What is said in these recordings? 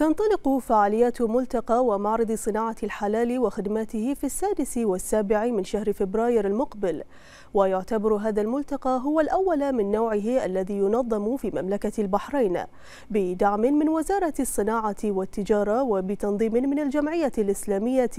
تنطلق فعاليات ملتقى ومعرض صناعة الحلال وخدماته في السادس والسابع من شهر فبراير المقبل ويعتبر هذا الملتقى هو الأول من نوعه الذي ينظم في مملكة البحرين بدعم من وزارة الصناعة والتجارة وبتنظيم من الجمعية الإسلامية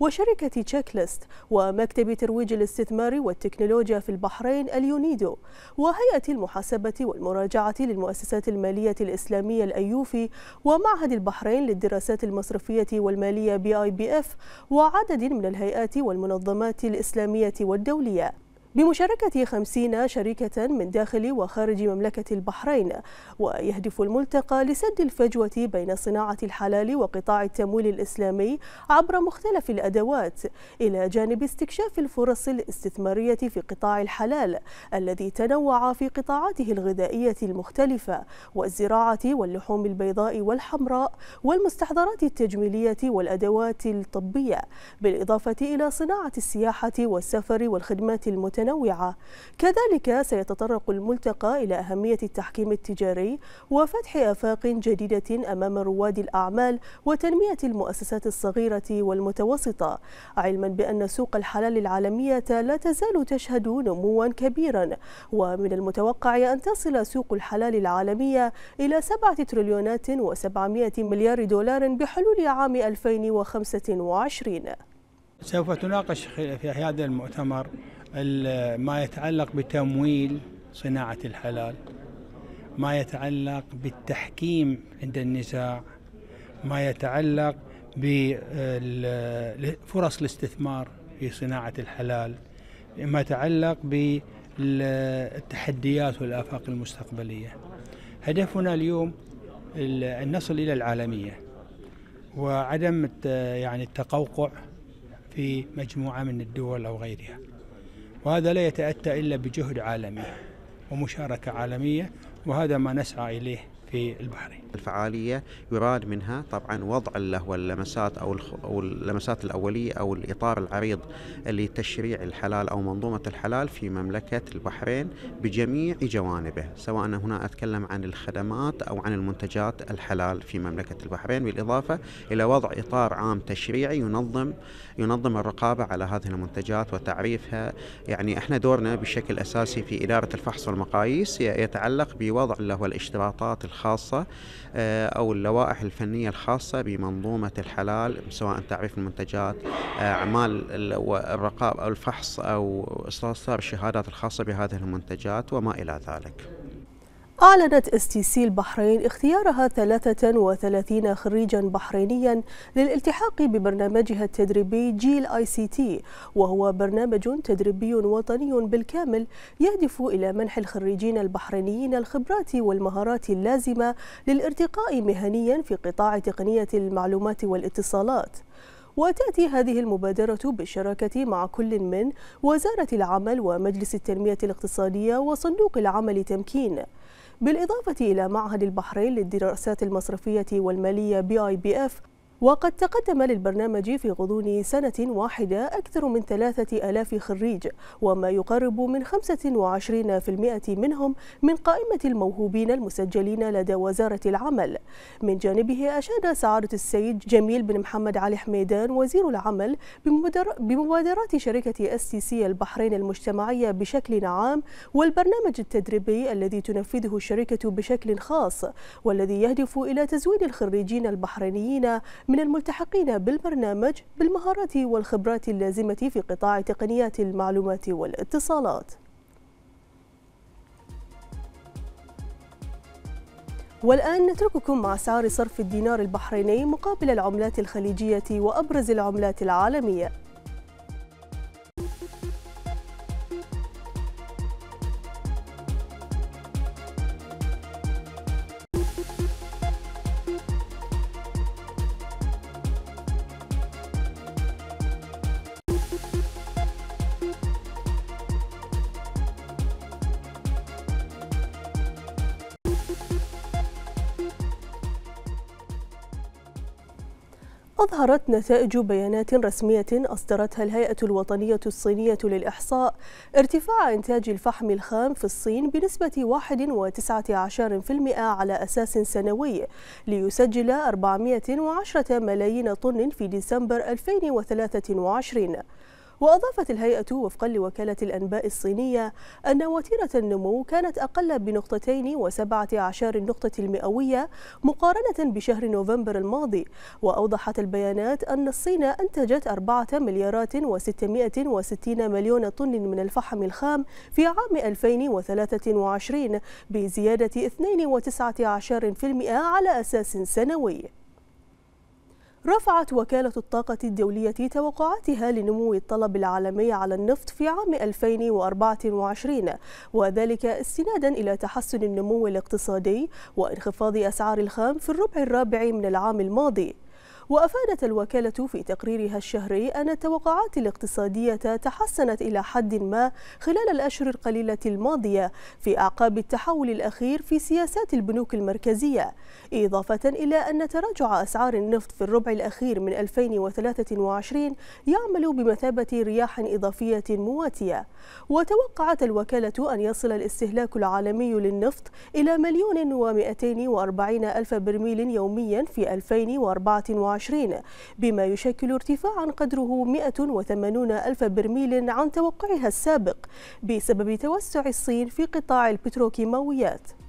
وشركة تشيكليست ومكتب ترويج الاستثمار والتكنولوجيا في البحرين اليونيدو وهيئة المحاسبة والمراجعة للمؤسسات المالية الإسلامية الأيوفي ومعهد البحرين للدراسات المصرفية والمالية بي آي بي إف وعدد من الهيئات والمنظمات الإسلامية والدولية بمشاركة خمسين شركة من داخل وخارج مملكة البحرين ويهدف الملتقى لسد الفجوة بين صناعة الحلال وقطاع التمويل الإسلامي عبر مختلف الأدوات إلى جانب استكشاف الفرص الاستثمارية في قطاع الحلال الذي تنوع في قطاعاته الغذائية المختلفة والزراعة واللحوم البيضاء والحمراء والمستحضرات التجميلية والأدوات الطبية بالإضافة إلى صناعة السياحة والسفر والخدمات المتنوعة متنوعة كذلك سيتطرق الملتقى إلى أهمية التحكيم التجاري وفتح آفاق جديدة أمام رواد الأعمال وتنمية المؤسسات الصغيرة والمتوسطة علما بأن سوق الحلال العالمية لا تزال تشهد نموا كبيرا ومن المتوقع أن تصل سوق الحلال العالمية إلى 7 تريليونات و700 مليار دولار بحلول عام 2025 سوف تناقش في هذا المؤتمر ما يتعلق بتمويل صناعة الحلال ما يتعلق بالتحكيم عند النزاع ما يتعلق بفرص الاستثمار في صناعة الحلال ما يتعلق بالتحديات والآفاق المستقبلية هدفنا اليوم أن نصل إلى العالمية وعدم يعني التقوقع في مجموعة من الدول أو غيرها وهذا لا يتأتى إلا بجهد عالمي ومشاركة عالمية وهذا ما نسعى إليه في البحرين. الفعاليه يراد منها طبعا وضع اللي هو اللمسات او او اللمسات الاوليه او الاطار العريض لتشريع الحلال او منظومه الحلال في مملكه البحرين بجميع جوانبه، سواء هنا اتكلم عن الخدمات او عن المنتجات الحلال في مملكه البحرين، بالاضافه الى وضع اطار عام تشريعي ينظم ينظم الرقابه على هذه المنتجات وتعريفها، يعني احنا دورنا بشكل اساسي في اداره الفحص والمقاييس يتعلق بوضع اللي هو الاشتراطات الخاصة آه، أو اللوائح الفنية الخاصة بمنظومة الحلال سواء تعريف المنتجات آه، أعمال الرقاب أو الفحص أو استصدار الشهادات الخاصة بهذه المنتجات وما إلى ذلك أعلنت اس تي سي البحرين اختيارها 33 خريجا بحرينيا للالتحاق ببرنامجها التدريبي جيل اي سي تي وهو برنامج تدريبي وطني بالكامل يهدف إلى منح الخريجين البحرينيين الخبرات والمهارات اللازمة للارتقاء مهنيا في قطاع تقنية المعلومات والاتصالات وتأتي هذه المبادرة بالشراكة مع كل من وزارة العمل ومجلس التنمية الاقتصادية وصندوق العمل تمكين بالإضافة إلى معهد البحرين للدراسات المصرفية والمالية بي آي بي إف وقد تقدم للبرنامج في غضون سنة واحدة أكثر من ثلاثة ألاف خريج وما يقرب من 25% منهم من قائمة الموهوبين المسجلين لدى وزارة العمل من جانبه أشاد سعادة السيد جميل بن محمد علي حميدان وزير العمل بمبادرات شركة اس تي سي البحرين المجتمعية بشكل عام والبرنامج التدريبي الذي تنفذه الشركة بشكل خاص والذي يهدف إلى تزويد الخريجين البحرينيين من الملتحقين بالبرنامج بالمهارات والخبرات اللازمة في قطاع تقنيات المعلومات والاتصالات والآن نترككم مع سعر صرف الدينار البحريني مقابل العملات الخليجية وأبرز العملات العالمية أظهرت نتائج بيانات رسمية أصدرتها الهيئة الوطنية الصينية للإحصاء ارتفاع إنتاج الفحم الخام في الصين بنسبة 1.19% على أساس سنوي ليسجل 410 ملايين طن في ديسمبر 2023 وأضافت الهيئة وفقا لوكالة الأنباء الصينية أن وتيرة النمو كانت أقل بنقطتين وسبعة عشر النقطة المئوية مقارنة بشهر نوفمبر الماضي وأوضحت البيانات أن الصين أنتجت أربعة مليارات وستمائة وستين مليون طن من الفحم الخام في عام 2023 بزيادة المئة على أساس سنوي رفعت وكالة الطاقة الدولية توقعاتها لنمو الطلب العالمي على النفط في عام 2024 وذلك استنادا إلى تحسن النمو الاقتصادي وانخفاض أسعار الخام في الربع الرابع من العام الماضي وأفادت الوكالة في تقريرها الشهري أن التوقعات الاقتصادية تحسنت إلى حد ما خلال الأشهر القليلة الماضية في أعقاب التحول الأخير في سياسات البنوك المركزية إضافة إلى أن تراجع أسعار النفط في الربع الأخير من 2023 يعمل بمثابة رياح إضافية مواتية وتوقعت الوكالة أن يصل الاستهلاك العالمي للنفط إلى مليون ومئتين وأربعين ألف برميل يوميا في 2024 2020 بما يشكل ارتفاعا قدره 180 ألف برميل عن توقعها السابق بسبب توسع الصين في قطاع البتروكيماويات